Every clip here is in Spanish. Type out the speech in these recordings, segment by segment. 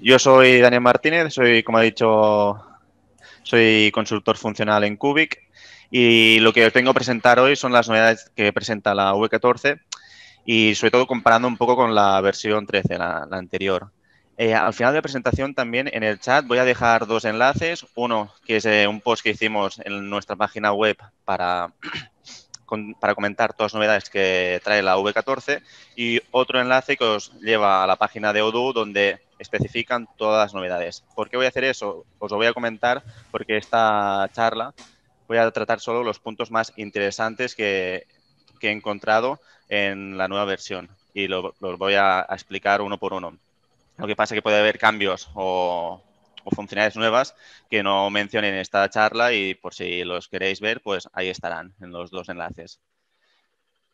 Yo soy Daniel Martínez, soy, como he dicho, soy consultor funcional en Cubic y lo que tengo tengo presentar hoy son las novedades que presenta la V14 y sobre todo comparando un poco con la versión 13, la, anterior. Eh, al final de la presentación también en el chat voy a dejar dos enlaces, uno que es eh, un post que hicimos en nuestra página web para para comentar todas las novedades que trae la V14 y otro enlace que os lleva a la página de Odoo donde especifican todas las novedades. ¿Por qué voy a hacer eso? Os lo voy a comentar porque esta charla voy a tratar solo los puntos más interesantes que, he encontrado en la nueva versión y los voy a, explicar uno por uno. Lo que pasa es que puede haber cambios o, o funcionalidades nuevas que no mencioné en esta charla y por si los queréis ver, pues ahí estarán en los dos enlaces.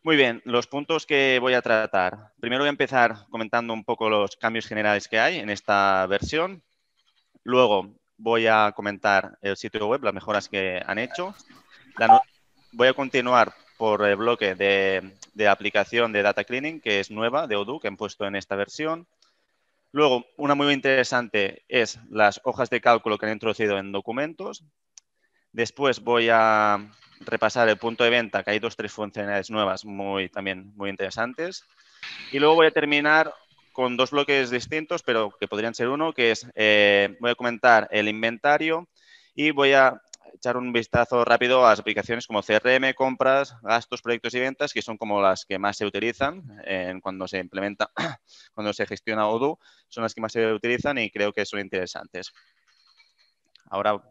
Muy bien, los puntos que voy a tratar. Primero voy a empezar comentando un poco los cambios generales que hay en esta versión. Luego voy a comentar el sitio web, las mejoras que han hecho. voy a continuar por el bloque de, de, aplicación de data cleaning, que es nueva de Odoo, que han puesto en esta versión. Luego, una muy interesante es las hojas de cálculo que han introducido en documentos. Después voy a repasar el punto de venta, que hay dos, tres funcionalidades nuevas muy, también muy interesantes. Y luego voy a terminar con dos bloques distintos, pero que podrían ser uno, que es, eh, voy a comentar el inventario y voy a echar un vistazo rápido a las aplicaciones como CRM, compras, gastos, proyectos y ventas, que son como las que más se utilizan cuando se implementa, cuando se gestiona Odoo, son las que más se utilizan y creo que son interesantes. Ahora,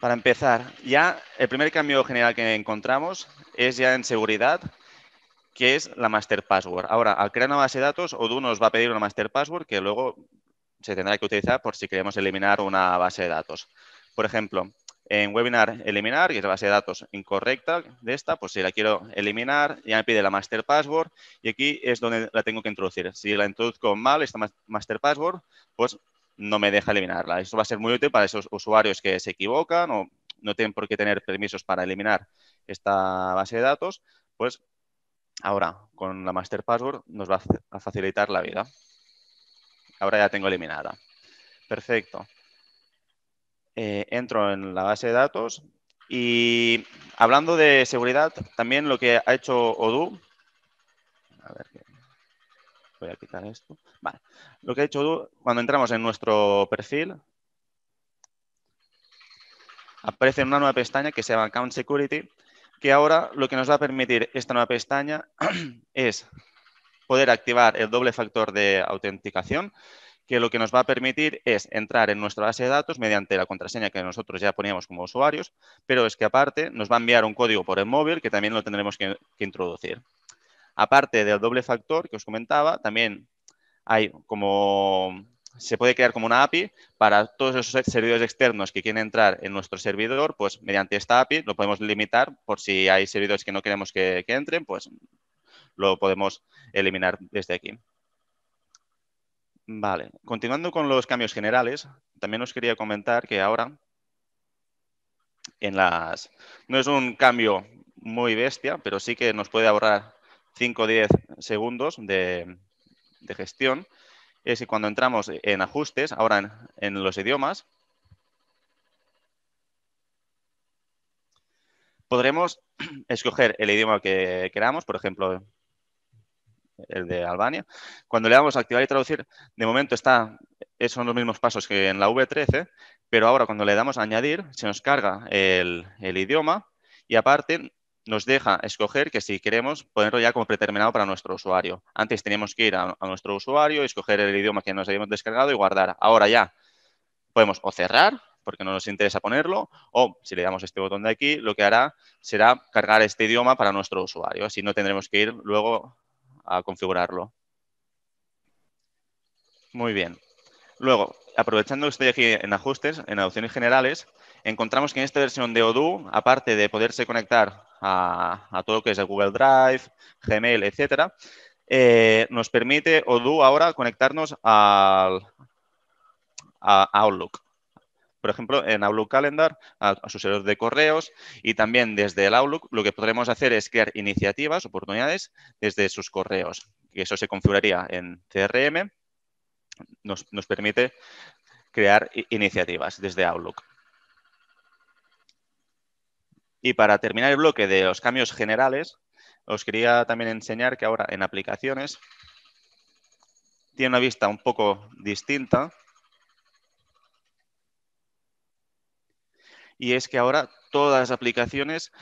para empezar, ya el primer cambio general que encontramos es ya en seguridad, que es la master password. Ahora, al crear una base de datos, Odoo nos va a pedir una master password que luego se tendrá que utilizar por si queremos eliminar una base de datos. Por ejemplo, en webinar eliminar, y es la base de datos incorrecta de esta, pues si la quiero eliminar, ya me pide la master password y aquí es donde la tengo que introducir. Si la introduzco mal, esta master password, pues no me deja eliminarla. Esto va a ser muy útil para esos usuarios que se equivocan o no tienen por qué tener permisos para eliminar esta base de datos, pues ahora con la master password nos va a facilitar la vida ahora ya tengo eliminada. Perfecto. Eh, entro en la base de datos y hablando de seguridad, también lo que ha hecho Odoo, a ver, voy a quitar esto, vale, lo que ha hecho Odoo, cuando entramos en nuestro perfil, aparece una nueva pestaña que se llama Account Security, que ahora lo que nos va a permitir esta nueva pestaña es poder activar el doble factor de autenticación, que lo que nos va a permitir es entrar en nuestra base de datos mediante la contraseña que nosotros ya poníamos como usuarios, pero es que aparte nos va a enviar un código por el móvil que también lo tendremos que, introducir. Aparte del doble factor que os comentaba, también hay como se puede crear como una API para todos esos servidores externos que quieren entrar en nuestro servidor, pues mediante esta API lo podemos limitar por si hay servidores que no queremos que, que entren, pues lo podemos eliminar desde aquí. Vale, continuando con los cambios generales, también os quería comentar que ahora en las... no es un cambio muy bestia, pero sí que nos puede ahorrar 5 o 10 segundos de, gestión. Es que cuando entramos en ajustes, ahora en los idiomas, podremos escoger el idioma que queramos, por ejemplo, el de Albania. Cuando le damos a activar y traducir, de momento está, son los mismos pasos que en la V13, pero ahora cuando le damos a añadir, se nos carga el, idioma y aparte nos deja escoger que si queremos ponerlo ya como preterminado para nuestro usuario. Antes teníamos que ir a, nuestro usuario, escoger el idioma que nos habíamos descargado y guardar. Ahora ya podemos o cerrar, porque no nos interesa ponerlo, o si le damos este botón de aquí, lo que hará será cargar este idioma para nuestro usuario. Así no tendremos que ir luego a configurarlo. Muy bien. Luego, aprovechando que estoy aquí en ajustes, en opciones generales, encontramos que en esta versión de Odoo, aparte de poderse conectar a, todo lo que es el Google Drive, Gmail, etcétera, eh, nos permite Odoo ahora conectarnos al, a Outlook por ejemplo, en Outlook Calendar a, su sus de correos y también desde el Outlook lo que podremos hacer es crear iniciativas, oportunidades desde sus correos. Y eso se configuraría en CRM, nos, nos permite crear iniciativas desde Outlook. Y para terminar el bloque de los cambios generales, os quería también enseñar que ahora en aplicaciones tiene una vista un poco distinta y es que ahora todas las aplicaciones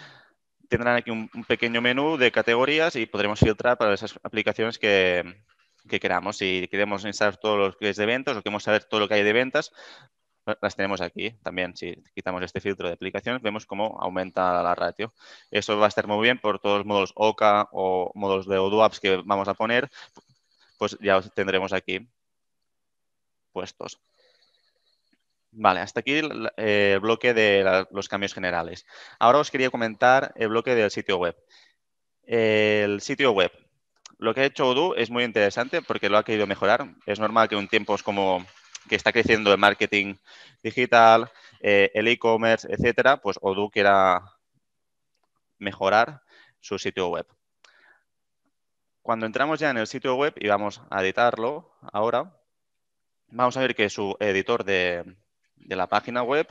tendrán aquí un, pequeño menú de categorías y podremos filtrar para esas aplicaciones que, queramos. Si queremos instalar todo lo que es de ventas o queremos saber todo lo que hay de ventas, las tenemos aquí también. Si quitamos este filtro de aplicaciones, vemos cómo aumenta la ratio. Eso va a estar muy bien por todos los modos OCA o modos de O2Apps que vamos a poner, pues ya tendremos aquí puestos. Vale, hasta aquí el, eh, bloque de los cambios generales. Ahora os quería comentar el bloque del sitio web. El sitio web. Lo que ha hecho Odoo es muy interesante porque lo ha querido mejorar. Es normal que en tiempos como que está creciendo el marketing digital, eh, el e-commerce, etcétera, pues Odoo quiera mejorar su sitio web. Cuando entramos ya en el sitio web y vamos a editarlo ahora, vamos a ver que su editor de, de la página web.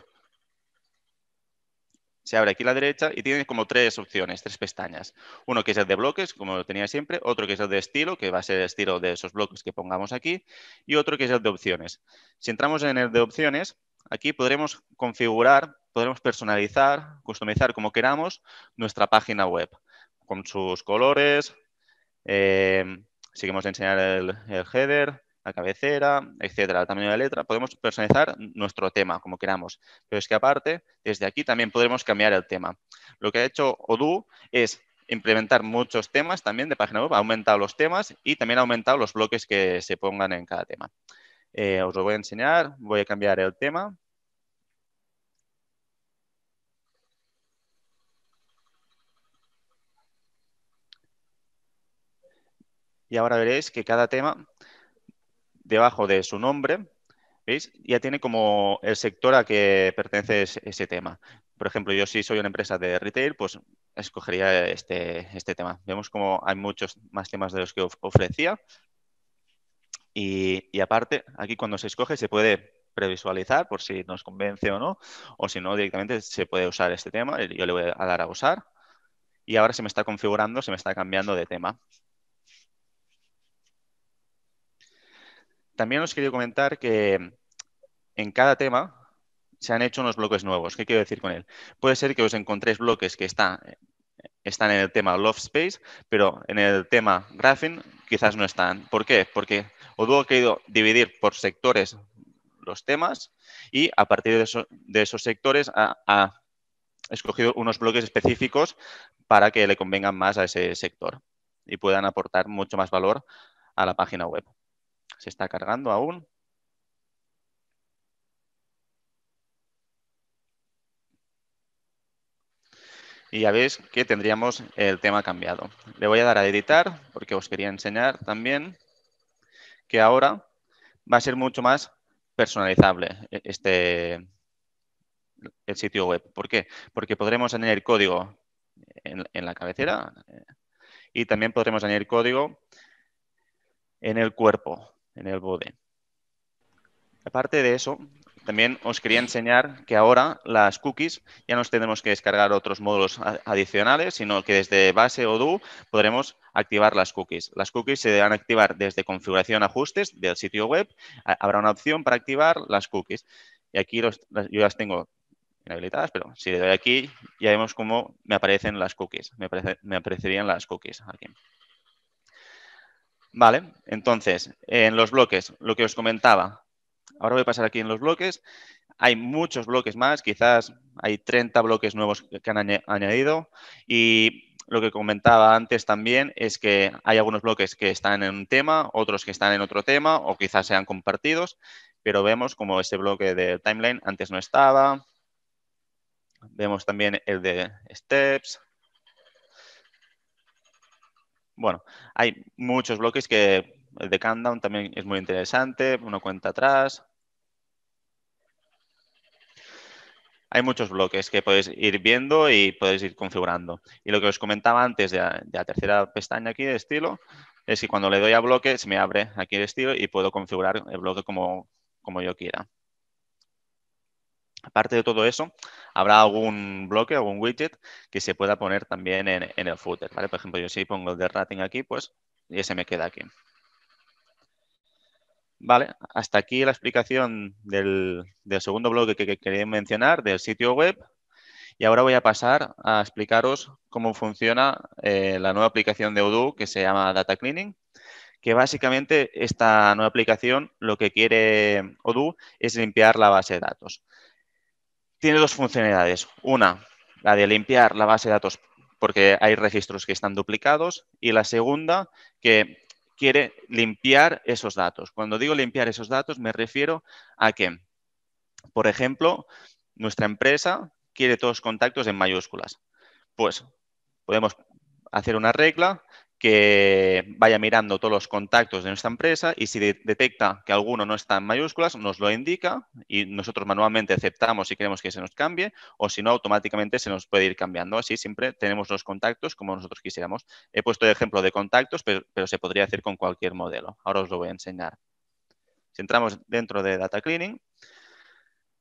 Se abre aquí a la derecha y tiene como tres opciones, tres pestañas. Uno que es el de bloques, como lo tenía siempre, otro que es el de estilo, que va a ser el estilo de esos bloques que pongamos aquí, y otro que es el de opciones. Si entramos en el de opciones, aquí podremos configurar, podremos personalizar, customizar como queramos nuestra página web, con sus colores, seguimos eh, si enseñar el header, la cabecera, etcétera, el tamaño de la letra. Podemos personalizar nuestro tema como queramos, pero es que aparte, desde aquí también podremos cambiar el tema. Lo que ha hecho Odoo es implementar muchos temas también de página web, ha aumentado los temas y también ha aumentado los bloques que se pongan en cada tema. Eh, os lo voy a enseñar, voy a cambiar el tema. Y ahora veréis que cada tema debajo de su nombre, ¿veis? Ya tiene como el sector a que pertenece ese, tema. Por ejemplo, yo si soy una empresa de retail, pues escogería este, este tema. Vemos como hay muchos más temas de los que ofrecía. Y, y aparte, aquí cuando se escoge se puede previsualizar por si nos convence o no, o si no, directamente se puede usar este tema. Yo le voy a dar a usar. Y ahora se me está configurando, se me está cambiando de tema. También os quería comentar que en cada tema se han hecho unos bloques nuevos. ¿Qué quiero decir con él? Puede ser que os encontréis bloques que están en el tema Love Space, pero en el tema Graphing quizás no están. ¿Por qué? Porque Odoo ha querido dividir por sectores los temas y a partir de, esos sectores ha escogido unos bloques específicos para que le convengan más a ese sector y puedan aportar mucho más valor a la página web. Se está cargando aún. Y ya veis que tendríamos el tema cambiado. Le voy a dar a editar porque os quería enseñar también que ahora va a ser mucho más personalizable este, el sitio web. ¿Por qué? Porque podremos añadir código en, en la cabecera eh, y también podremos añadir código en el cuerpo en el bode. Aparte de eso, también os quería enseñar que ahora las cookies ya nos tenemos que descargar otros módulos adicionales, sino que desde base o do podremos activar las cookies. Las cookies se deben activar desde configuración ajustes del sitio web. Habrá una opción para activar las cookies. Y aquí yo las tengo inhabilitadas, pero si le doy aquí ya vemos cómo me aparecen las cookies. Me, aparecerían las cookies aquí. Vale, entonces, en los bloques, lo que os comentaba. Ahora voy a pasar aquí en los bloques. Hay muchos bloques más, quizás hay 30 bloques nuevos que han añadido y lo que comentaba antes también es que hay algunos bloques que están en un tema, otros que están en otro tema o quizás sean compartidos, pero vemos como ese bloque de timeline antes no estaba. Vemos también el de steps, bueno, hay muchos bloques que el de Countdown también es muy interesante, uno cuenta atrás. Hay muchos bloques que podéis ir viendo y podéis ir configurando. Y lo que os comentaba antes de la, tercera pestaña aquí de estilo, es que cuando le doy a bloques se me abre aquí el estilo y puedo configurar el bloque como yo quiera. Aparte de todo eso, habrá algún bloque, algún widget que se pueda poner también en, el footer. Por ejemplo, yo si pongo el de rating aquí, pues y se me queda aquí. Vale, hasta aquí la explicación del, segundo bloque que, quería mencionar, del sitio web. Y ahora voy a pasar a explicaros cómo funciona eh, la nueva aplicación de Odoo que se llama Data Cleaning, que básicamente esta nueva aplicación lo que quiere Odoo es limpiar la base de datos tiene dos funcionalidades. Una, la de limpiar la base de datos porque hay registros que están duplicados. Y la segunda, que quiere limpiar esos datos. Cuando digo limpiar esos datos, me refiero a que, por ejemplo, nuestra empresa quiere todos los contactos en mayúsculas. Pues podemos hacer una regla que vaya mirando todos los contactos de nuestra empresa y si detecta que alguno no está en mayúsculas, nos lo indica y nosotros manualmente aceptamos si queremos que se nos cambie o si no, automáticamente se nos puede ir cambiando. Así siempre tenemos los contactos como nosotros quisiéramos. He puesto el ejemplo de contactos, pero, se podría hacer con cualquier modelo. Ahora os lo voy a enseñar. Si entramos dentro de Data Cleaning,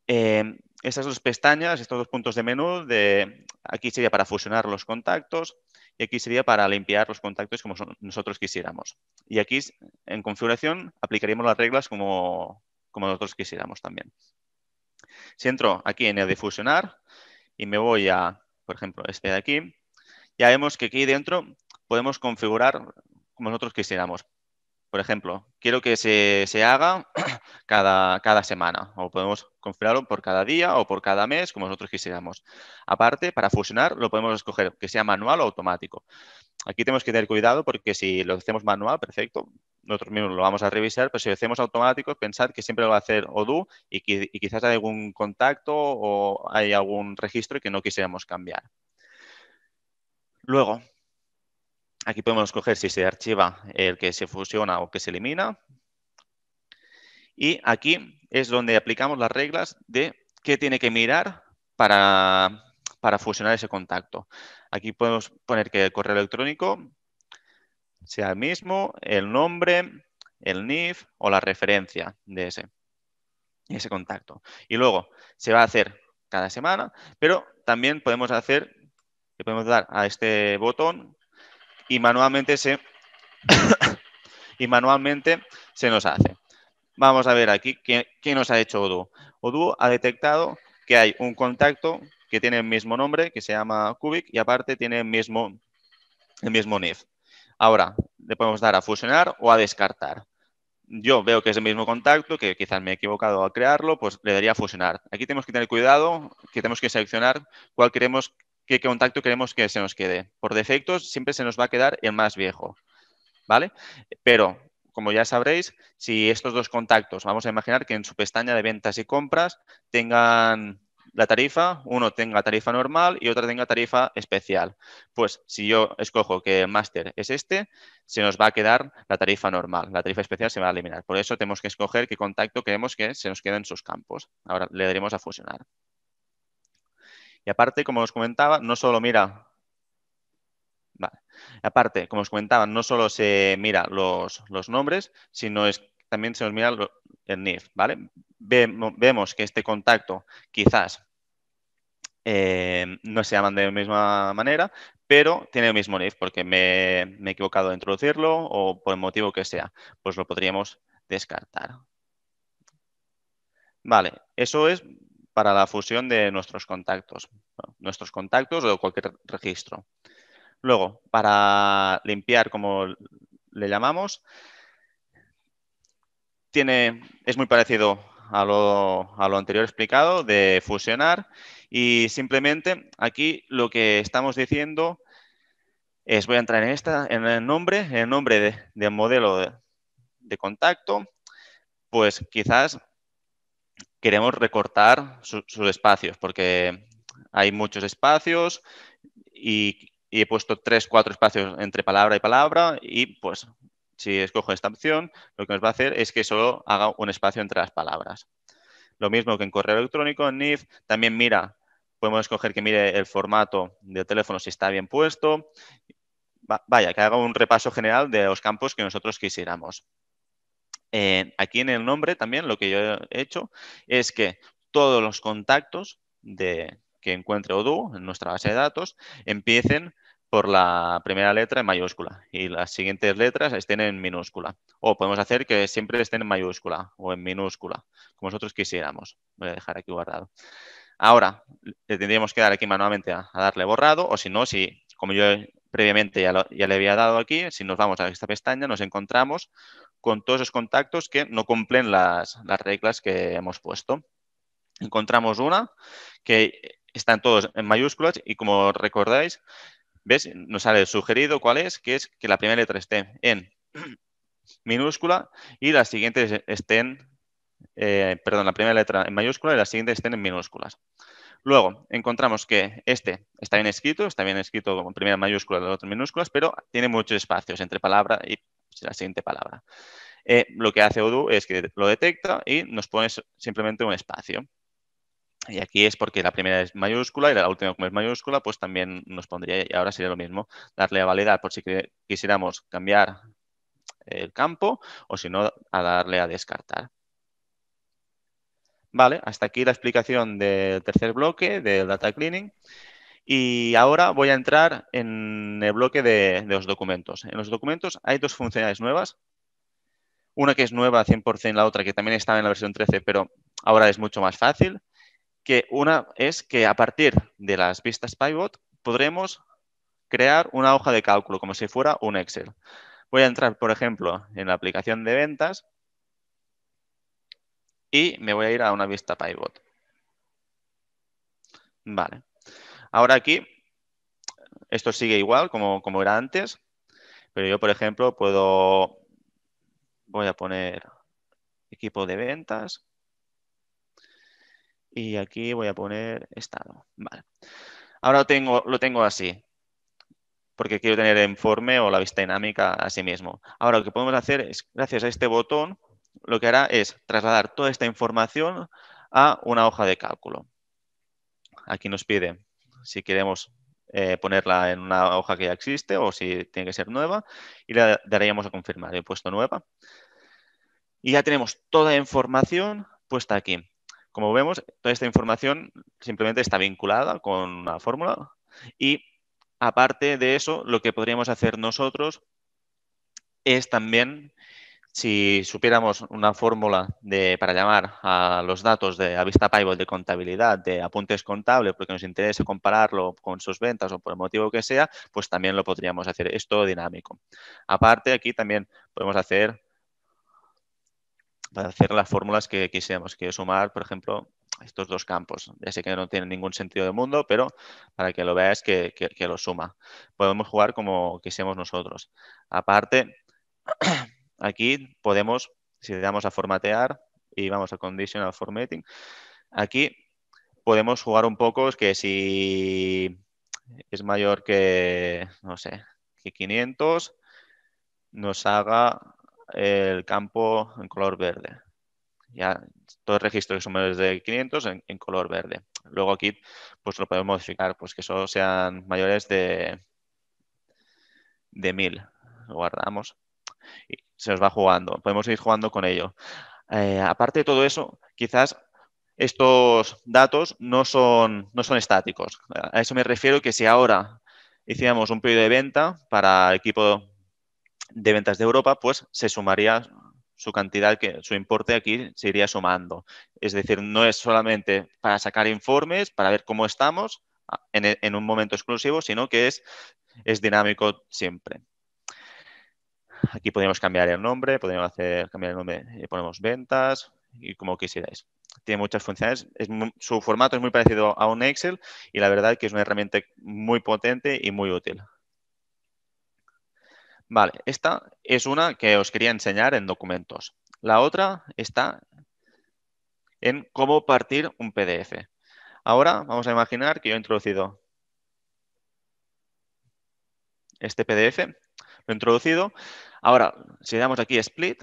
eh, estas dos pestañas, estos dos puntos de menú, de, aquí sería para fusionar los contactos y aquí sería para limpiar los contactos como nosotros quisiéramos. Y aquí en configuración aplicaríamos las reglas como nosotros quisiéramos también. Si entro aquí en el de fusionar y me voy a, por ejemplo, este de aquí, ya vemos que aquí dentro podemos configurar como nosotros quisiéramos. Por ejemplo, quiero que se, haga cada, cada, semana, o podemos configurarlo por cada día o por cada mes, como nosotros quisiéramos. Aparte, para fusionar, lo podemos escoger que sea manual o automático. Aquí tenemos que tener cuidado porque si lo hacemos manual, perfecto, nosotros mismos lo vamos a revisar, pero si lo hacemos automático, pensad que siempre lo va a hacer Odoo y, y quizás hay algún contacto o hay algún registro que no quisiéramos cambiar. Luego, Aquí podemos escoger si se archiva el que se fusiona o que se elimina. Y aquí es donde aplicamos las reglas de qué tiene que mirar para, fusionar ese contacto. Aquí podemos poner que el correo electrónico sea el mismo, el nombre, el NIF o la referencia de ese, ese contacto. Y luego se va a hacer cada semana, pero también podemos hacer, le podemos dar a este botón y manualmente se, y manualmente se nos hace. Vamos a ver aquí qué, nos ha hecho Odoo. Odoo ha detectado que hay un contacto que tiene el mismo nombre, que se llama Cubic, y aparte tiene el mismo, el mismo NIF. Ahora, le podemos dar a fusionar o a descartar. Yo veo que es el mismo contacto, que quizás me he equivocado al crearlo, pues le daría a fusionar. Aquí tenemos que tener cuidado, que tenemos que seleccionar cuál queremos qué contacto queremos que se nos quede. Por defecto, siempre se nos va a quedar el más viejo, ¿vale? Pero, como ya sabréis, si estos dos contactos, vamos a imaginar que en su pestaña de ventas y compras tengan la tarifa, uno tenga tarifa normal y otra tenga tarifa especial. Pues si yo escojo que el máster es este, se nos va a quedar la tarifa normal, la tarifa especial se va a eliminar. Por eso tenemos que escoger qué contacto queremos que se nos quede en sus campos. Ahora le daremos a fusionar. Y aparte, como os comentaba, no solo mira... Aparte, como os comentaba, no solo se mira los, nombres, sino también se nos mira el NIF, ¿vale? vemos que este contacto quizás eh, no se llama de la misma manera, pero tiene el mismo NIF porque me, me he equivocado de introducirlo o por el motivo que sea, pues lo podríamos descartar. Vale, eso es para la fusión de nuestros contactos, nuestros contactos o cualquier registro. Luego, para limpiar, como le llamamos, tiene, es muy parecido a lo, anterior explicado de fusionar y simplemente aquí lo que estamos diciendo es, voy a entrar en, esta, en el nombre, en el nombre del de modelo de, de contacto, pues quizás queremos recortar sus espacios porque hay muchos espacios y, he puesto tres, cuatro espacios entre palabra y palabra y pues si escojo esta opción, lo que nos va a hacer es que solo haga un espacio entre las palabras. Lo mismo que en correo electrónico, en NIF, también mira, podemos escoger que mire el formato de teléfono si está bien puesto. vaya, que haga un repaso general de los campos que nosotros quisiéramos aquí en el nombre también lo que yo he hecho es que todos los contactos que encuentre Odoo en nuestra base de datos empiecen por la primera letra en mayúscula y las siguientes letras estén en minúscula. O podemos hacer que siempre estén en mayúscula o en minúscula, como nosotros quisiéramos. Voy a dejar aquí guardado. Ahora, le tendríamos que dar aquí manualmente a, darle borrado o si no, si como yo previamente ya, ya, le había dado aquí, si nos vamos a esta pestaña nos encontramos con todos esos contactos que no cumplen las, reglas que hemos puesto. Encontramos una que están todos en mayúsculas y como recordáis, ¿ves? Nos sale sugerido cuál es, que es que la primera letra esté en minúscula y las siguientes estén, eh, perdón, la primera letra en mayúscula y las siguientes estén en minúsculas. Luego, encontramos que este está bien escrito, está bien escrito con primera mayúscula y la otra en minúsculas, pero tiene muchos espacios entre palabra y pues la siguiente palabra. Eh, lo que hace Odoo es que lo detecta y nos pone simplemente un espacio. Y aquí es porque la primera es mayúscula y la última como es mayúscula, pues también nos pondría, y ahora sería lo mismo, darle a validar por si quisiéramos cambiar el campo o si no, a darle a descartar. Vale, hasta aquí la explicación del tercer bloque del data cleaning. Y ahora voy a entrar en el bloque de, los documentos. En los documentos hay dos funcionalidades nuevas. Una que es nueva 100%, la otra que también estaba en la versión 13, pero ahora es mucho más fácil. Que una es que a partir de las vistas pivot podremos crear una hoja de cálculo como si fuera un Excel. Voy a entrar, por ejemplo, en la aplicación de ventas y me voy a ir a una vista pivot. Vale. Ahora aquí, esto sigue igual como, era antes, pero yo, por ejemplo, puedo, voy a poner equipo de ventas y aquí voy a poner estado. Ahora lo tengo, lo tengo así, porque quiero tener el informe o la vista dinámica a sí mismo. Ahora lo que podemos hacer es, gracias a este botón, lo que hará es trasladar toda esta información a una hoja de cálculo. Aquí nos pide si queremos eh, ponerla en una hoja que ya existe o si tiene que ser nueva y le daríamos a confirmar. He puesto nueva. Y ya tenemos toda la información puesta aquí. Como vemos, toda esta información simplemente está vinculada con una fórmula y aparte de eso, lo que podríamos hacer nosotros es también si supiéramos una fórmula para llamar a los datos de Avista pivot de contabilidad, de apuntes contables, porque nos interesa compararlo con sus ventas o por el motivo que sea, pues también lo podríamos hacer. Es todo dinámico. Aparte, aquí también podemos hacer, hacer las fórmulas que quisiéramos. que sumar, por ejemplo, estos dos campos. Ya sé que no tiene ningún sentido del mundo, pero para que lo veáis que lo suma. Podemos jugar como quisiéramos nosotros. Aparte, Aquí podemos, si le damos a formatear y vamos a conditional formatting, aquí podemos jugar un poco, es que si es mayor que, no sé, que 500, nos haga el campo en color verde. Ya todos los registros que son mayores de 500 en, color verde. Luego aquí pues lo podemos modificar, pues que solo sean mayores de, de 1000. Lo guardamos se nos va jugando, podemos ir jugando con ello. Eh, aparte de todo eso, quizás estos datos no son, no son estáticos. A eso me refiero que si ahora hiciéramos un periodo de venta para el equipo de ventas de Europa, pues se sumaría su cantidad, que su importe aquí se iría sumando. Es decir, no es solamente para sacar informes, para ver cómo estamos en, en un momento exclusivo, sino que es, es dinámico siempre. Aquí podríamos cambiar el nombre, podríamos hacer, cambiar el nombre, y eh, ponemos ventas y como quisierais. Tiene muchas funciones, su formato es muy parecido a un Excel y la verdad que es una herramienta muy potente y muy útil. Vale, esta es una que os quería enseñar en documentos. La otra está en cómo partir un PDF. Ahora vamos a imaginar que yo he introducido este PDF lo he introducido. Ahora, si damos aquí split,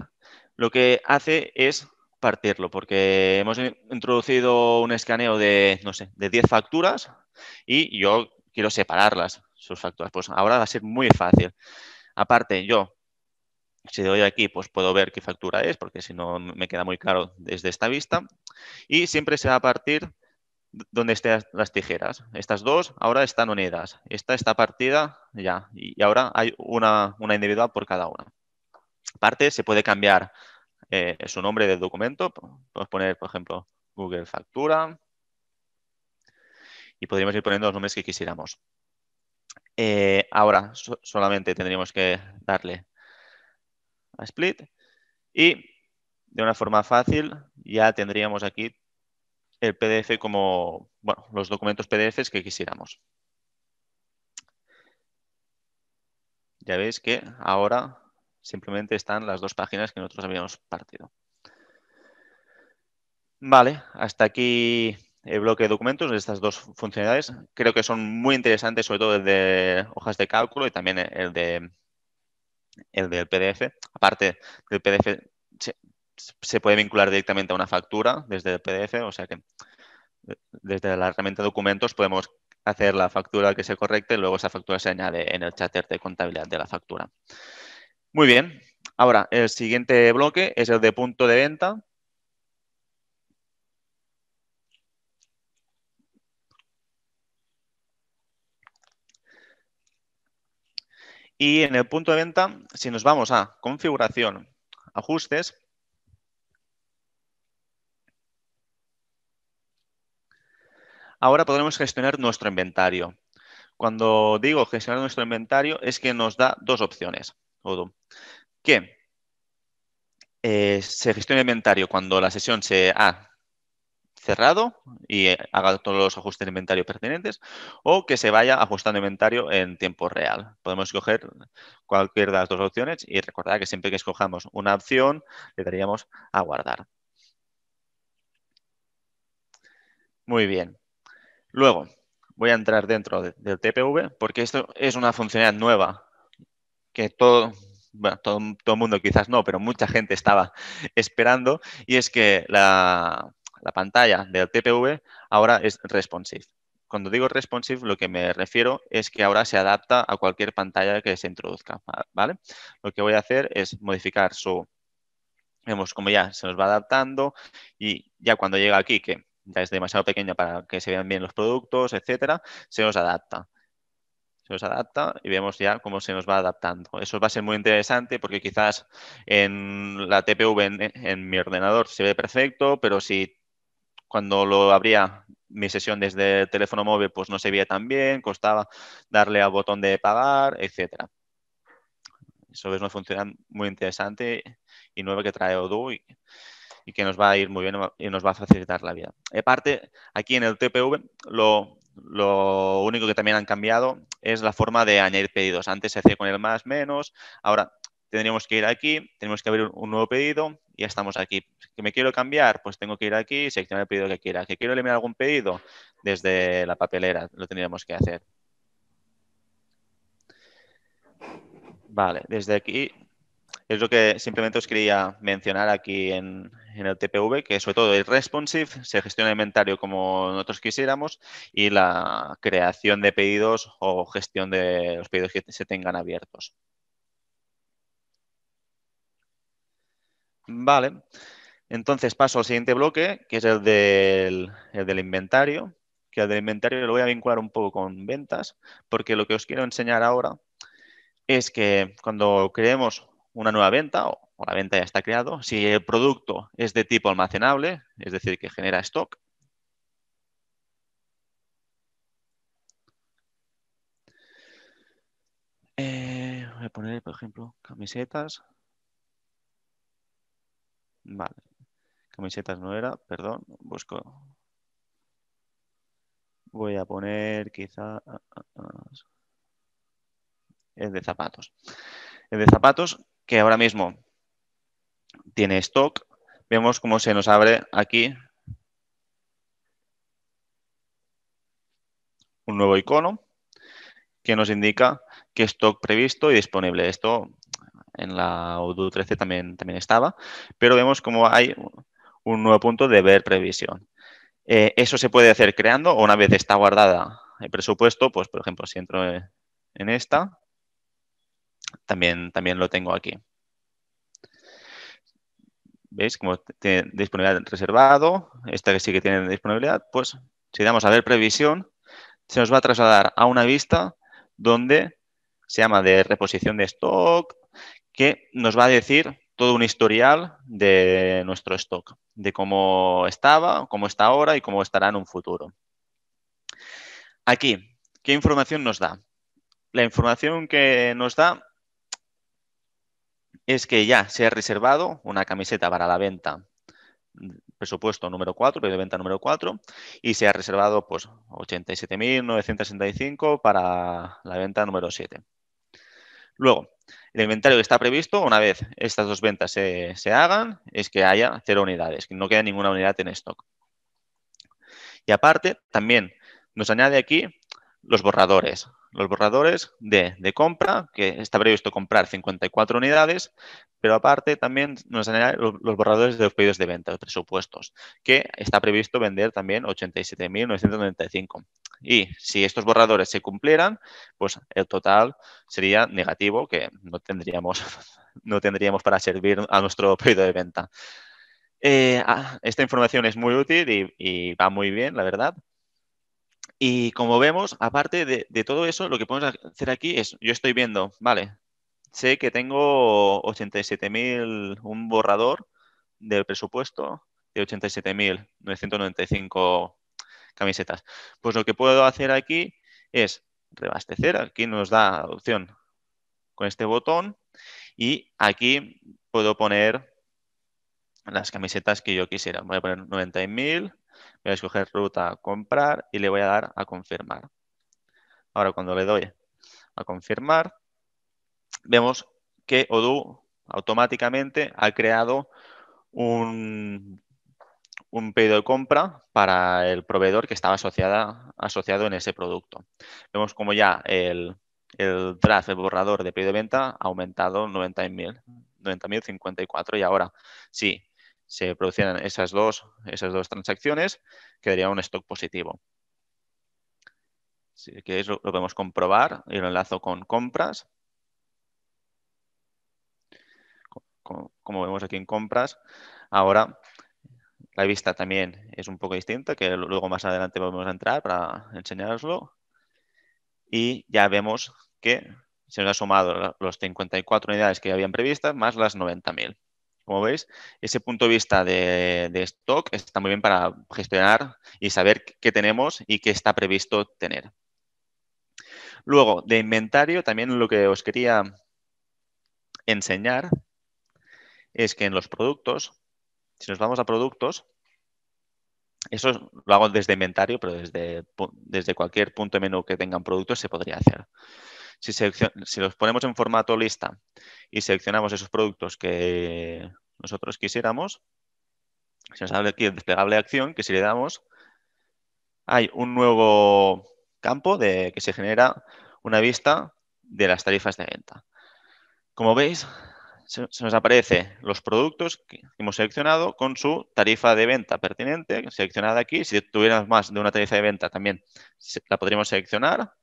lo que hace es partirlo, porque hemos introducido un escaneo de, no sé, de 10 facturas y yo quiero separarlas, sus facturas. Pues ahora va a ser muy fácil. Aparte, yo, si doy aquí, pues puedo ver qué factura es, porque si no me queda muy claro desde esta vista. Y siempre se va a partir donde estén las tijeras. Estas dos ahora están unidas. Esta está partida ya y ahora hay una, una individual por cada una. Parte se puede cambiar eh, su nombre del documento. Podemos poner, por ejemplo, Google Factura y podríamos ir poniendo los nombres que quisiéramos. Eh, ahora solamente tendríamos que darle a Split y de una forma fácil ya tendríamos aquí el PDF como, bueno, los documentos pdf que quisiéramos. Ya veis que ahora simplemente están las dos páginas que nosotros habíamos partido. Vale, hasta aquí el bloque de documentos, de estas dos funcionalidades. Creo que son muy interesantes, sobre todo el de hojas de cálculo y también el de el del PDF. Aparte del PDF se puede vincular directamente a una factura desde el PDF, o sea que eh, desde la herramienta documentos podemos hacer la factura que se correcte y luego esa factura se añade en el chatter de contabilidad de la factura. Muy bien, ahora el siguiente bloque es el de punto de venta. Y en el punto de venta, si nos vamos a configuración, ajustes, Ahora podremos gestionar nuestro inventario. Cuando digo gestionar nuestro inventario es que nos da dos opciones. Que eh, se gestiona inventario cuando la sesión se ha cerrado y eh, haga todos los ajustes de inventario pertinentes o que se vaya ajustando inventario en tiempo real. Podemos escoger cualquiera de las dos opciones y recordar que siempre que escojamos una opción le daríamos a guardar. Muy bien. Luego, voy a entrar dentro del TPV porque esto es una funcionalidad nueva que todo, bueno, todo, el mundo quizás no, pero mucha gente estaba esperando y es que la, la pantalla del TPV ahora es responsive. Cuando digo responsive, lo que me refiero es que ahora se adapta a cualquier pantalla que se introduzca, ¿vale? Lo que voy a hacer es modificar su... Vemos como ya se nos va adaptando y ya cuando llega aquí, que es demasiado pequeña para que se vean bien los productos, etcétera, se nos adapta. Se nos adapta y vemos ya cómo se nos va adaptando. Eso va a ser muy interesante porque quizás en la TPV en, mi ordenador se ve perfecto, pero si cuando lo abría mi sesión desde el teléfono móvil pues no se veía tan bien, costaba darle al botón de pagar, etcétera. Eso es una función muy interesante y nueva que trae Odoo y y que nos va a ir muy bien y nos va a facilitar la vida. Aparte, aquí en el TPV lo, único que también han cambiado es la forma de añadir pedidos. Antes se hacía con el más, menos, ahora tendríamos que ir aquí, tenemos que abrir un nuevo pedido y ya estamos aquí. Que me quiero cambiar, pues tengo que ir aquí y seleccionar el pedido que quiera. Que quiero eliminar algún pedido desde la papelera, lo tendríamos que hacer. Vale, desde aquí es lo que simplemente os quería mencionar aquí en, el TPV, que sobre todo es responsive, se gestiona el inventario como nosotros quisiéramos y la creación de pedidos o gestión de los pedidos que se tengan abiertos. Vale, entonces paso al siguiente bloque, que es el del, del inventario, que el del inventario lo voy a vincular un poco con ventas, porque lo que os quiero enseñar ahora es que cuando creemos una nueva venta o, la venta ya está creado, si el producto es de tipo almacenable, es decir, que genera stock, eh, voy a poner, por ejemplo, camisetas. Vale. Camisetas no era, perdón. Busco. Voy a poner quizá... Ah, ah, ah, el de zapatos. El de zapatos que ahora mismo tiene stock. Vemos cómo se nos abre aquí un nuevo icono que nos indica que stock previsto y disponible. Esto en la Odoo 13 también, también estaba, pero vemos cómo hay un nuevo punto de ver previsión. Eh, eso se puede hacer creando o una vez está guardada el presupuesto, pues por ejemplo, si entro en esta, también, lo tengo aquí. ¿Veis? Como tiene disponibilidad reservado, esta que sí que tiene disponibilidad, pues si damos a ver previsión, se nos va a trasladar a una vista donde se llama de reposición de stock, que nos va a decir todo un historial de nuestro stock, de cómo estaba, cómo está ahora y cómo estará en un futuro. Aquí, ¿qué información nos da? La información que nos da es que ya se ha reservado una camiseta para la venta mm, presupuesto número 4, de venta número 4, y se ha reservado pues 87.965 para la venta número 7. Luego, el inventario que está previsto, una vez estas dos ventas se, se hagan, es que haya cero unidades, que no quede ninguna unidad en stock. Y aparte, también nos añade aquí los borradores los borradores de, compra, que está previsto comprar 54 unidades, pero aparte también nos añade los borradores de los pedidos de venta, los presupuestos, que está previsto vender también 87.995. Y si estos borradores se cumplieran, pues el total sería negativo, que no tendríamos, no tendríamos para servir a nuestro pedido de venta. Eh, ah, esta información es muy útil y va muy bien, la verdad, y como vemos, aparte de, todo eso, lo que podemos hacer aquí es, yo estoy viendo, vale, sé que tengo 87.000, un borrador del presupuesto de 87.995 camisetas. Pues lo que puedo hacer aquí es rebastecer, aquí nos da la opción con este botón y aquí puedo poner las camisetas que yo quisiera. Voy a poner 90.000 Voy a escoger ruta comprar y le voy a dar a confirmar. Ahora cuando le doy a confirmar, vemos que Odoo automáticamente ha creado un, un pedido de compra para el proveedor que estaba asociada, asociado en ese producto. Vemos como ya el, el draft, el borrador de pedido de venta ha aumentado 90.054 y ahora sí, se producieran esas dos, esas dos transacciones, quedaría un stock positivo. Si queréis lo, podemos comprobar y lo enlazo con compras. Como, vemos aquí en compras, ahora la vista también es un poco distinta, que luego más adelante vamos a entrar para enseñaroslo. Y ya vemos que se nos ha sumado los 54 unidades que habían previstas más las 90.000. Como veis, ese punto de vista de, stock está muy bien para gestionar y saber qué tenemos y qué está previsto tener. Luego, de inventario, también lo que os quería enseñar es que en los productos, si nos vamos a productos, eso lo hago desde inventario, pero desde, desde cualquier punto de menú que tengan productos se podría hacer. Si, los ponemos en formato lista y seleccionamos esos productos que nosotros quisiéramos, se nos abre aquí el desplegable acción, que si le damos, hay un nuevo campo de que se genera una vista de las tarifas de venta. Como veis, se, nos aparece los productos que hemos seleccionado con su tarifa de venta pertinente, seleccionada aquí. Si tuviéramos más de una tarifa de venta, también la podríamos seleccionar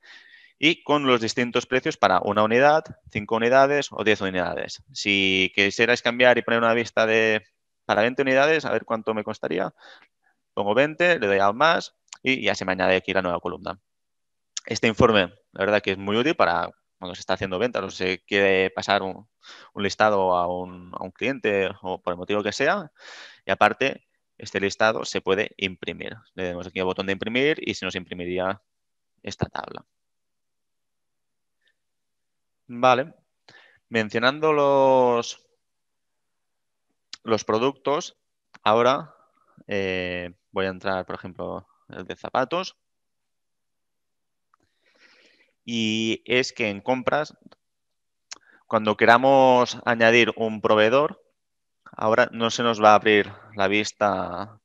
y con los distintos precios para una unidad, cinco unidades o diez unidades. Si quisierais cambiar y poner una vista de para 20 unidades, a ver cuánto me costaría, pongo 20, le doy a más y ya se me añade aquí la nueva columna. Este informe, la verdad que es muy útil para cuando se está haciendo ventas o se quiere pasar un, listado a un, a un cliente o por el motivo que sea. Y aparte, este listado se puede imprimir. Le damos aquí el botón de imprimir y se nos imprimiría esta tabla. Vale. Mencionando los, los productos, ahora eh, voy a entrar, por ejemplo, el de zapatos. Y es que en compras, cuando queramos añadir un proveedor, ahora no se nos va a abrir la vista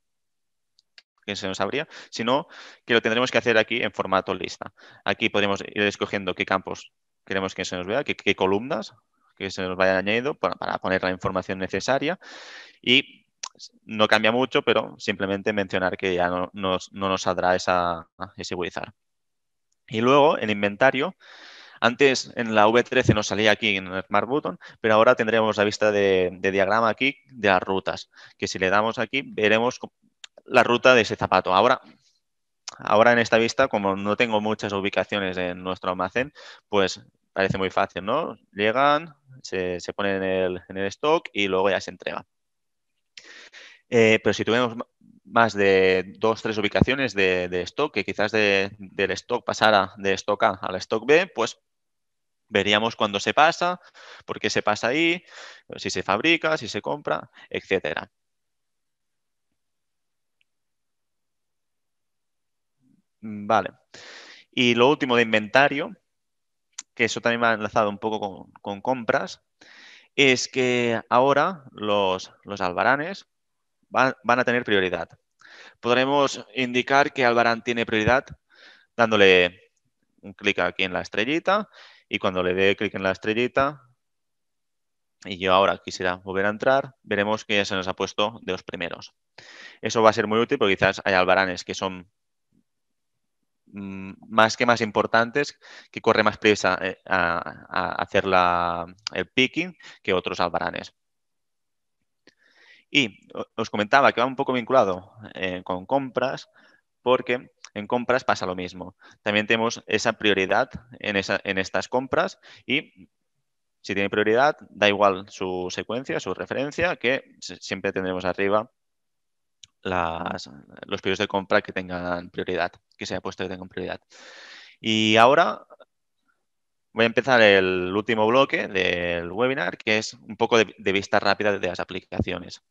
que se nos abría, sino que lo tendremos que hacer aquí en formato lista. Aquí podemos ir escogiendo qué campos queremos que se nos vea, qué columnas que se nos vayan añadiendo para, poner la información necesaria. Y no cambia mucho, pero simplemente mencionar que ya no, nos saldrá esa, ese wizard. Y luego el inventario, antes en la V13 nos salía aquí en el Smart Button, pero ahora tendremos la vista de, diagrama aquí de las rutas, que si le damos aquí veremos la ruta de ese zapato. Ahora, ahora en esta vista, como no tengo muchas ubicaciones en nuestro almacén, pues parece muy fácil, ¿no? Llegan, se, ponen en el, stock y luego ya se entrega. Eh, pero si tuvimos más de dos, tres ubicaciones de, de stock, que quizás del stock pasara de stock A al stock B, pues veríamos cuándo se pasa, por qué se pasa ahí, si se fabrica, si se compra, etcétera. Vale. Y lo último de inventario que eso también ha enlazado un poco con, compras, es que ahora los, los albaranes van, van, a tener prioridad. Podremos indicar que Albarán tiene prioridad dándole un clic aquí en la estrellita y cuando le dé clic en la estrellita y yo ahora quisiera volver a entrar, veremos que ya se nos ha puesto de los primeros. Eso va a ser muy útil porque quizás hay albaranes que son Mm, más que más importantes, que corre más prisa eh, a, hacer la, el picking que otros albaranes. Y os comentaba que va un poco vinculado eh, con compras, porque en compras pasa lo mismo. También tenemos esa prioridad en estas compras y si tiene prioridad, da igual su secuencia, su referencia, que siempre tendremos arriba las, los pedidos de compra que tengan prioridad, que se haya puesto que tengan prioridad. Y ahora voy a empezar el último bloque del webinar, que es un poco de, de vista rápida de las aplicaciones.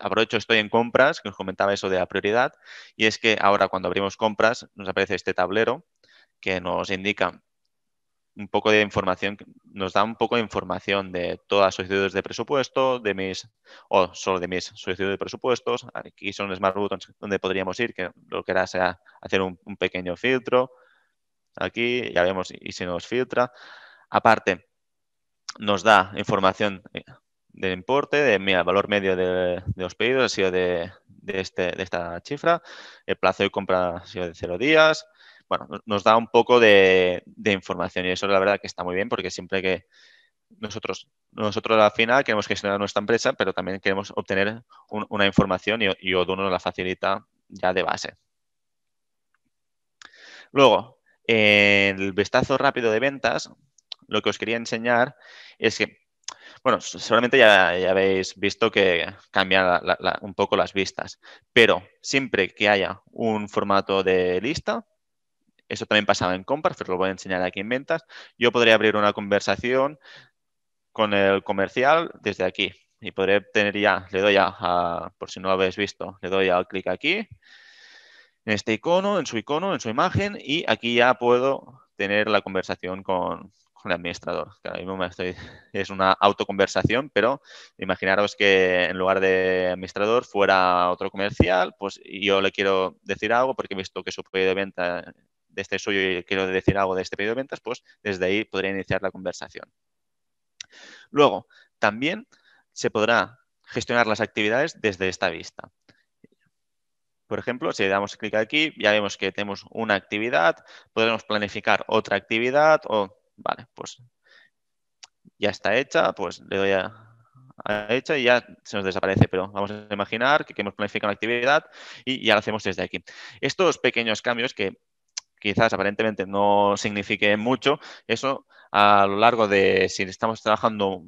Aprovecho, estoy en compras, que os comentaba eso de la prioridad, y es que ahora cuando abrimos compras nos aparece este tablero que nos indica un poco de información, nos da un poco de información de todas las solicitudes de presupuesto, de mis, o solo de mis solicitudes de presupuestos. Aquí son Smart Buttons donde podríamos ir, que lo que era sea hacer un, pequeño filtro. Aquí ya vemos y, si se nos filtra. Aparte, nos da información eh, del importe, de valor medio de, los pedidos ha sido de, de, este, de esta cifra, el plazo de compra ha sido de cero días, bueno, nos da un poco de, información y eso la verdad que está muy bien porque siempre que nosotros, nosotros al final queremos gestionar nuestra empresa, pero también queremos obtener una información y, y nos la facilita ya de base. Luego, en el vistazo rápido de ventas, lo que os quería enseñar es que, bueno, seguramente ya, habéis visto que cambian un poco las vistas, pero siempre que haya un formato de lista, eso también pasaba en compras, pero lo voy a enseñar aquí en ventas. Yo podría abrir una conversación con el comercial desde aquí y podría tener ya, le doy ya, por si no lo habéis visto, le doy al clic aquí, en este icono, en su icono, en su imagen y aquí ya puedo tener la conversación con, el administrador. mismo es una autoconversación, pero imaginaros que en lugar de administrador fuera otro comercial, pues yo le quiero decir algo porque he visto que su proyecto de venta de este suyo y quiero decir algo de este pedido de ventas, pues desde ahí podría iniciar la conversación. Luego, también se podrá gestionar las actividades desde esta vista. Por ejemplo, si le damos clic aquí, ya vemos que tenemos una actividad, podemos planificar otra actividad o, vale, pues ya está hecha, pues le doy a, hecha y ya se nos desaparece, pero vamos a imaginar que, queremos hemos planificado una actividad y ya lo hacemos desde aquí. Estos pequeños cambios que quizás aparentemente no signifique mucho, eso a lo largo de si estamos trabajando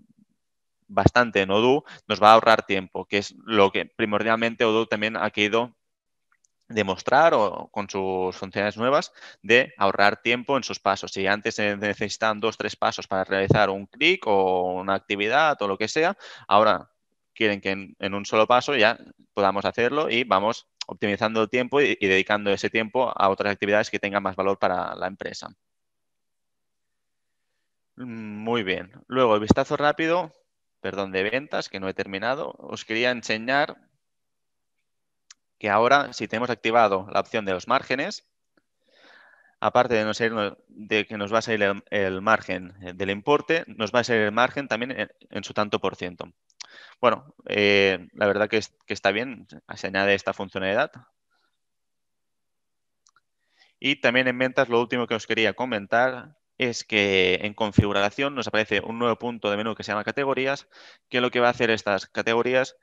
bastante en Odoo, nos va a ahorrar tiempo, que es lo que primordialmente Odoo también ha querido demostrar o con sus funciones nuevas de ahorrar tiempo en sus pasos. Si antes necesitan dos, tres pasos para realizar un clic o una actividad o lo que sea, ahora quieren que en, un solo paso ya podamos hacerlo y vamos optimizando el tiempo y, dedicando ese tiempo a otras actividades que tengan más valor para la empresa. Muy bien. Luego, el vistazo rápido, perdón, de ventas, que no he terminado. Os quería enseñar que ahora, si tenemos activado la opción de los márgenes, aparte de, no ser, que nos va a salir el, margen del importe, nos va a salir el margen también en su tanto por ciento. Bueno, eh, la verdad que, está bien, se añade esta funcionalidad. Y también en ventas, lo último que os quería comentar es que en configuración nos aparece un nuevo punto de menú que se llama categorías, que lo que va a hacer estas categorías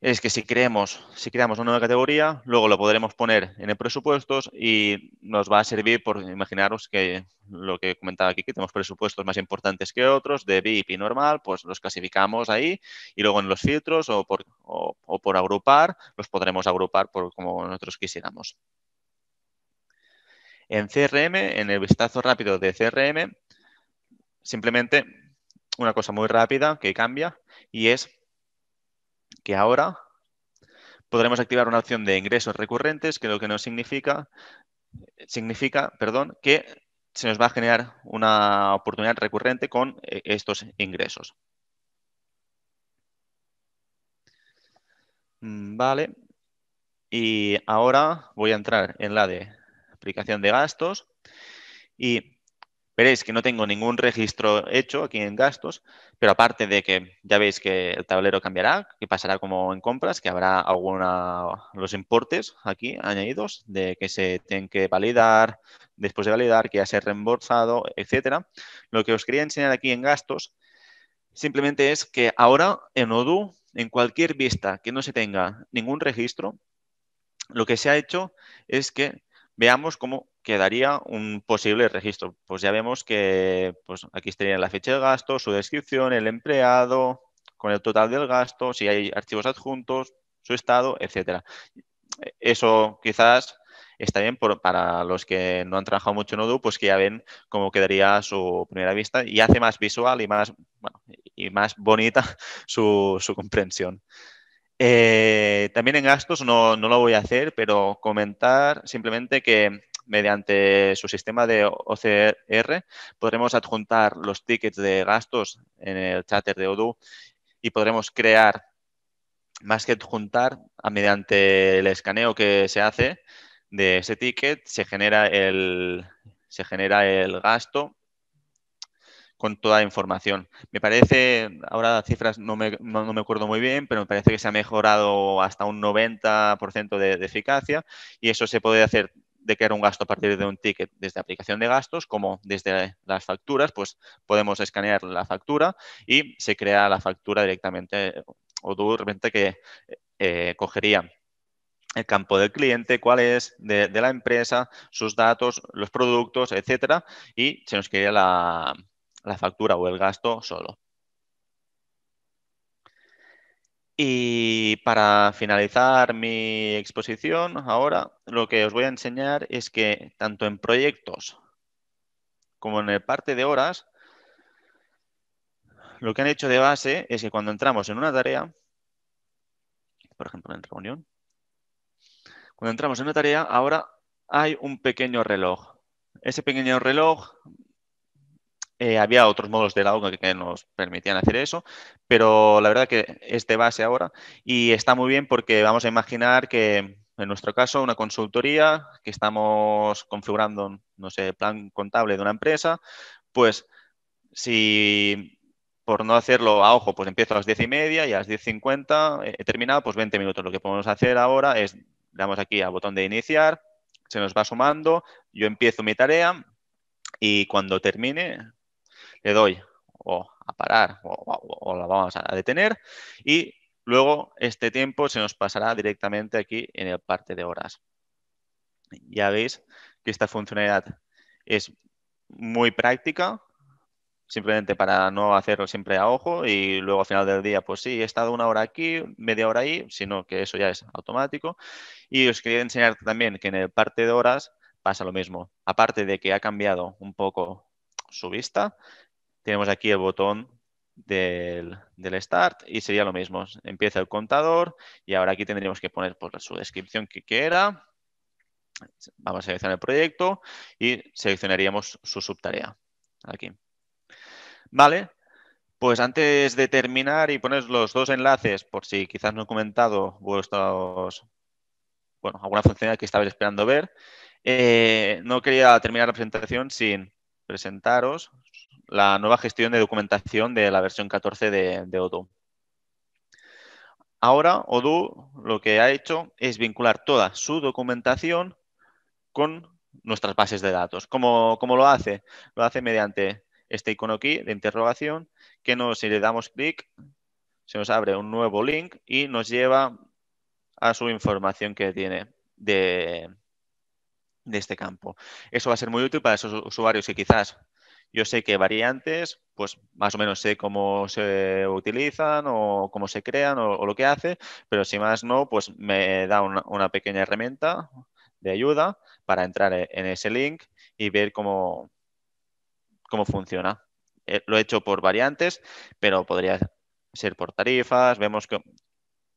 es que si creemos, si creamos una nueva categoría, luego lo podremos poner en el presupuestos y nos va a servir por imaginaros que lo que comentaba aquí, que tenemos presupuestos más importantes que otros, de VIP y normal, pues los clasificamos ahí y luego en los filtros o por, o por agrupar, los podremos agrupar por como nosotros quisiéramos. En CRM, en el vistazo rápido de CRM, simplemente una cosa muy rápida que cambia y es que ahora podremos activar una opción de ingresos recurrentes, que lo que nos significa, significa perdón, que se nos va a generar una oportunidad recurrente con eh, estos ingresos. Mm, vale. Y ahora voy a entrar en la de aplicación de gastos y Veréis que no tengo ningún registro hecho aquí en gastos, pero aparte de que ya veis que el tablero cambiará, que pasará como en compras, que habrá alguna, los importes aquí añadidos de que se tienen que validar, después de validar, que ya se ha reembolsado, etcétera. Lo que os quería enseñar aquí en gastos simplemente es que ahora en Odoo, en cualquier vista que no se tenga ningún registro, lo que se ha hecho es que Veamos cómo quedaría un posible registro. Pues ya vemos que pues aquí estaría la fecha de gasto, su descripción, el empleado, con el total del gasto, si hay archivos adjuntos, su estado, etcétera. Eso quizás está bien para los que no han trabajado mucho en Odoo, pues que ya ven cómo quedaría su primera vista y hace más visual y más, y más bonita su comprensión. Eh, también en gastos no, lo voy a hacer, pero comentar simplemente que mediante su sistema de OCR podremos adjuntar los tickets de gastos en el chatter de Odoo y podremos crear, más que adjuntar, mediante el escaneo que se hace de ese ticket, se genera el, se genera el gasto toda la información. Me parece, ahora las cifras no me, acuerdo muy bien, pero me parece que se ha mejorado hasta un 90% de, eficacia y eso se puede hacer de crear un gasto a partir de un ticket desde aplicación de gastos, como desde las facturas, pues podemos escanear la factura y se crea la factura directamente. O tú de repente que eh, cogería el campo del cliente, cuál es, de, la empresa, sus datos, los productos, etcétera, y se nos quería la, la factura o el gasto solo. Y para finalizar mi exposición, ahora lo que os voy a enseñar es que tanto en proyectos como en el parte de horas, lo que han hecho de base es que cuando entramos en una tarea, por ejemplo en reunión, cuando entramos en una tarea, ahora hay un pequeño reloj. Ese pequeño reloj eh, había otros modos de la ONU que, nos permitían hacer eso, pero la verdad que este base ahora y está muy bien porque vamos a imaginar que en nuestro caso una consultoría que estamos configurando, no sé, plan contable de una empresa, pues si por no hacerlo a ojo, pues empiezo a las 10 y media y a las 10.50 eh, he terminado, pues 20 minutos. Lo que podemos hacer ahora es, damos aquí al botón de iniciar, se nos va sumando, yo empiezo mi tarea, y cuando termine, le doy o a parar o, la vamos a detener y luego este tiempo se nos pasará directamente aquí en el parte de horas. Ya veis que esta funcionalidad es muy práctica, simplemente para no hacerlo siempre a ojo y luego al final del día, pues sí, he estado una hora aquí, media hora ahí, sino que eso ya es automático. Y os quería enseñar también que en el parte de horas pasa lo mismo. Aparte de que ha cambiado un poco su vista, tenemos aquí el botón del, start y sería lo mismo. Empieza el contador y ahora aquí tendríamos que poner pues, su descripción que, quiera. Vamos a seleccionar el proyecto y seleccionaríamos su subtarea. Aquí. Vale, pues antes de terminar y poner los dos enlaces, por si quizás no he comentado vuestros, bueno, alguna funcionalidad que estabais esperando ver, eh, no quería terminar la presentación sin presentaros la nueva gestión de documentación de la versión 14 de, Odoo. Ahora Odoo lo que ha hecho es vincular toda su documentación con nuestras bases de datos. ¿Cómo, cómo lo hace? Lo hace mediante este icono aquí de interrogación que nos, si le damos clic se nos abre un nuevo link y nos lleva a su información que tiene de, de este campo. Eso va a ser muy útil para esos usuarios que quizás yo sé que variantes, pues más o menos sé cómo se utilizan o cómo se crean o, lo que hace, pero si más no, pues me da una, pequeña herramienta de ayuda para entrar e, en ese link y ver cómo, cómo funciona. Eh, lo he hecho por variantes, pero podría ser por tarifas, vemos que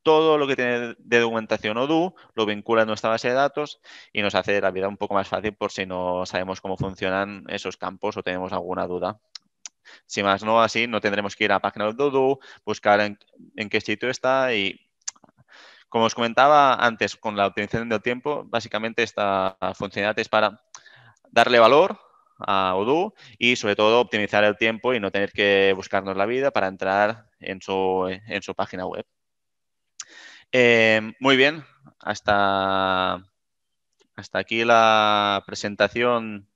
todo lo que tiene de documentación Odoo lo vincula a nuestra base de datos y nos hace la vida un poco más fácil por si no sabemos cómo funcionan esos campos o tenemos alguna duda. Si más no, así no tendremos que ir a la página de Odoo, buscar en, qué sitio está y como os comentaba antes con la optimización del tiempo, básicamente esta funcionalidad es para darle valor a Odoo y sobre todo optimizar el tiempo y no tener que buscarnos la vida para entrar en su página web. Eh, muy bien, hasta, hasta aquí la presentación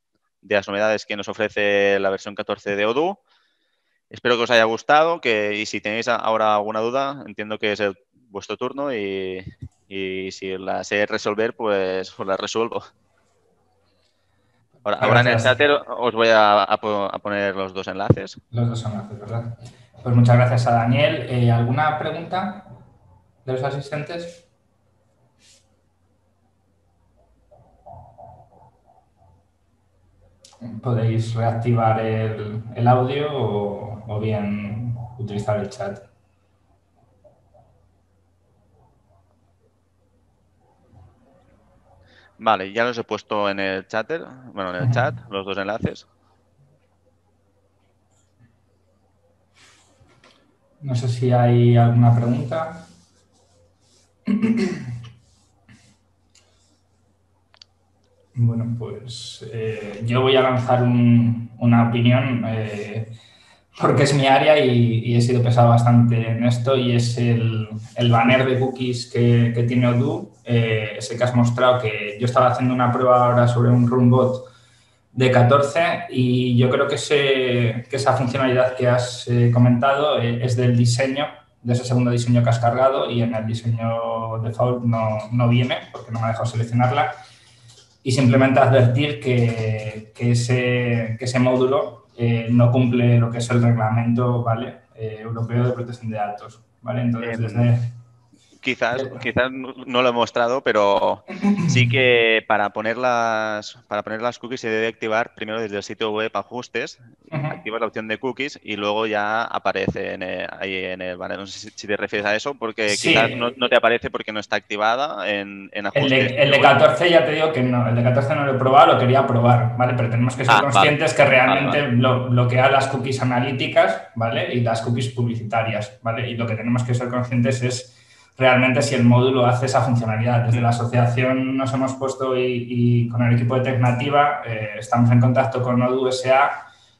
de las novedades que nos ofrece la versión 14 de Odoo. Espero que os haya gustado que, y si tenéis ahora alguna duda, entiendo que es vuestro turno y, si la sé resolver, pues os la resuelvo. Ahora, en el chat os voy a, poner los dos enlaces. Los dos enlaces, ¿verdad? Pues muchas gracias a Daniel. Eh, ¿Alguna pregunta? de los asistentes? Podéis reactivar el, audio o, bien utilizar el chat. Vale, ya los he puesto en el chatter, bueno, en el chat, los dos enlaces. No sé si hay alguna pregunta. Bueno, pues eh, yo voy a lanzar una opinión eh, porque es mi área y, he sido pesado bastante en esto y es el, banner de cookies que, tiene Odoo, eh, que has mostrado que yo estaba haciendo una prueba ahora sobre un Runbot de 14 y yo creo que esa funcionalidad que has eh, comentado es del diseño de ese segundo diseño que has cargado y en el diseño default no, no viene porque no me ha dejado seleccionarla. Y simplemente advertir que, que, ese, que ese, módulo eh, no cumple lo que es el reglamento ¿vale? Eh, europeo de protección de datos. ¿vale? Entonces, desde, quizás, quizás no lo he mostrado, pero sí que para poner las, para poner las cookies se debe activar primero desde el sitio web ajustes, activas la opción de cookies y luego ya aparece ahí en el vale, No sé si, te refieres a eso, porque quizás no, te aparece porque no está activada en, ajustes. El de, 14 ya te digo que no, el de 14 no lo he probado, lo quería probar, ¿vale? Pero tenemos que ser ah, conscientes que ah, realmente lo que bloquea las cookies analíticas, ¿vale? Y las cookies publicitarias, ¿vale? Y lo que tenemos que ser conscientes es realmente si el módulo hace esa funcionalidad. Desde mm. la asociación nos hemos puesto y, y con el equipo de Tecnativa eh, estamos en contacto con OduSA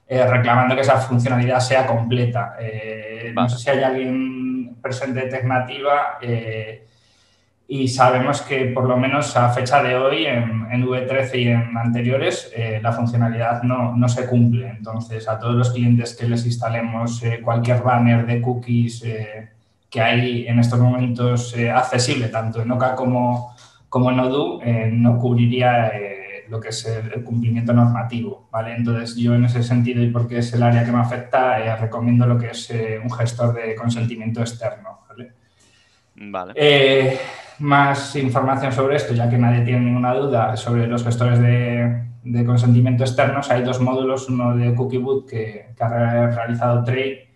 eh, reclamando que esa funcionalidad sea completa. Eh, no sé si hay alguien presente de Tecnativa eh, y sabemos que por lo menos a fecha de hoy en, V13 y en anteriores la funcionalidad no, no, se cumple. Entonces a todos los clientes que les instalemos cualquier banner de cookies que hay en estos momentos eh, accesible, tanto en OCA como, como en ODU eh, no cubriría eh, lo que es el, cumplimiento normativo, ¿vale? Entonces, yo en ese sentido, y porque es el área que me afecta, recomiendo lo que es un gestor de consentimiento externo, más información sobre esto, ya que nadie tiene ninguna duda sobre los gestores de, consentimiento externos, hay dos módulos, uno de Cookie que, que ha realizado Trade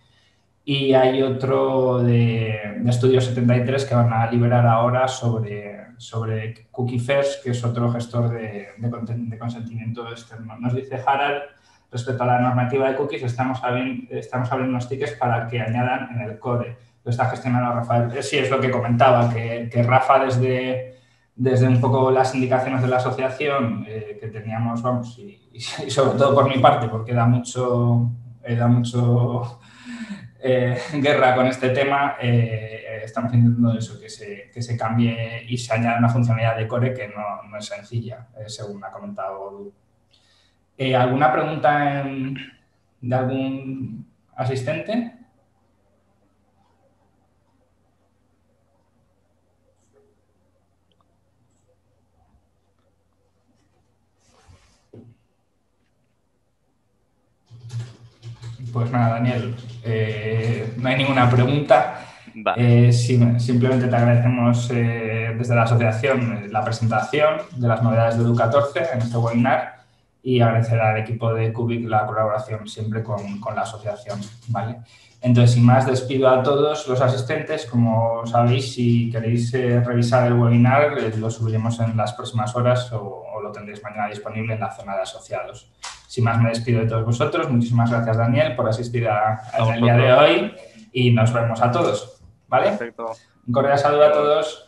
y hay otro de, de 73 que van a liberar ahora sobre, sobre Cookie First, que es otro gestor de, de, consentimiento externo. Este Nos dice Harald, respecto a la normativa de cookies, estamos, abriendo, estamos unos tickets para que añadan en el CODE. Lo está gestionando Rafael. Eh, sí, es lo que comentaba, que, Rafa desde, desde un poco las indicaciones de la asociación eh, que teníamos, vamos, y, sobre todo por mi parte, porque da mucho, eh, da mucho eh, guerra con este tema, eh, estamos intentando eso, que se, cambie y se añada una funcionalidad de core que no, es sencilla, eh, según ha comentado ¿Alguna pregunta de algún asistente? Pues nada, Daniel, eh, no hay ninguna pregunta. Eh, simplemente te agradecemos eh, desde la asociación la presentación de las novedades de Edu14 en este webinar y agradecer al equipo de Cubic la colaboración siempre con, la asociación. ¿vale? Entonces, sin más, despido a todos los asistentes. Como sabéis, si queréis revisar el webinar, lo subiremos en las próximas horas o, o lo tendréis mañana disponible en la zona de asociados. Sin más, me despido de todos vosotros. Muchísimas gracias, Daniel, por asistir a, el día de hoy y nos vemos a todos. ¿Vale? Perfecto. Un cordial saludo a todos.